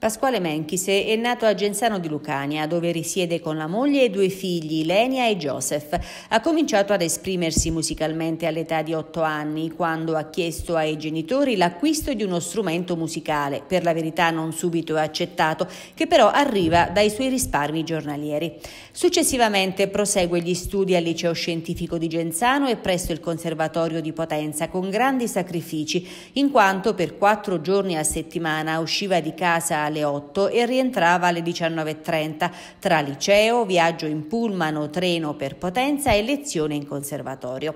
Pasquale Menchise è nato a Genzano di Lucania, dove risiede con la moglie e due figli, Lenia e Joseph. Ha cominciato ad esprimersi musicalmente all'età di otto anni, quando ha chiesto ai genitori l'acquisto di uno strumento musicale, per la verità non subito accettato, che però arriva dai suoi risparmi giornalieri. Successivamente prosegue gli studi al liceo scientifico di Genzano e presso il Conservatorio di Potenza con grandi sacrifici, in quanto per quattro giorni a settimana usciva di casa alle 8 e rientrava alle 19.30 tra liceo, viaggio in pullman o treno per potenza e lezione in conservatorio.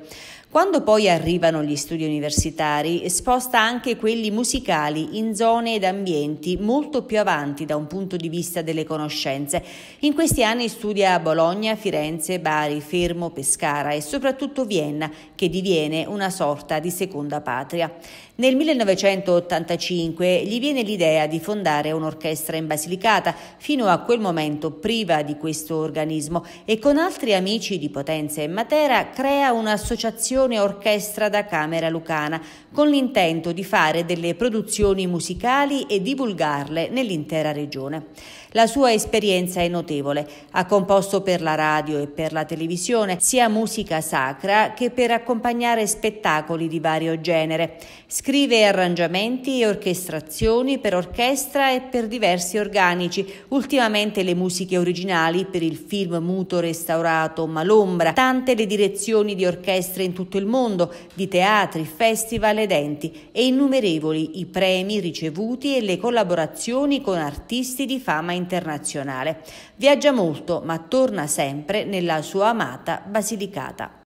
Quando poi arrivano gli studi universitari, sposta anche quelli musicali in zone ed ambienti molto più avanti da un punto di vista delle conoscenze. In questi anni studia a Bologna, Firenze, Bari, Fermo, Pescara e soprattutto Vienna, che diviene una sorta di seconda patria. Nel 1985 gli viene l'idea di fondare un'orchestra in Basilicata, fino a quel momento priva di questo organismo, e con altri amici di Potenza e Matera crea un'associazione Associazione Orchestra da Camera Lucana, con l'intento di fare delle produzioni musicali e divulgarle nell'intera regione. La sua esperienza è notevole. Ha composto per la radio e per la televisione sia musica sacra che per accompagnare spettacoli di vario genere. Scrive arrangiamenti e orchestrazioni per orchestra e per diversi organici, ultimamente le musiche originali per il film muto restaurato Malombra, tante le direzioni di orchestra in tutto tutto il mondo, di teatri, festival ed enti e innumerevoli i premi ricevuti e le collaborazioni con artisti di fama internazionale. Viaggia molto, ma torna sempre nella sua amata Basilicata.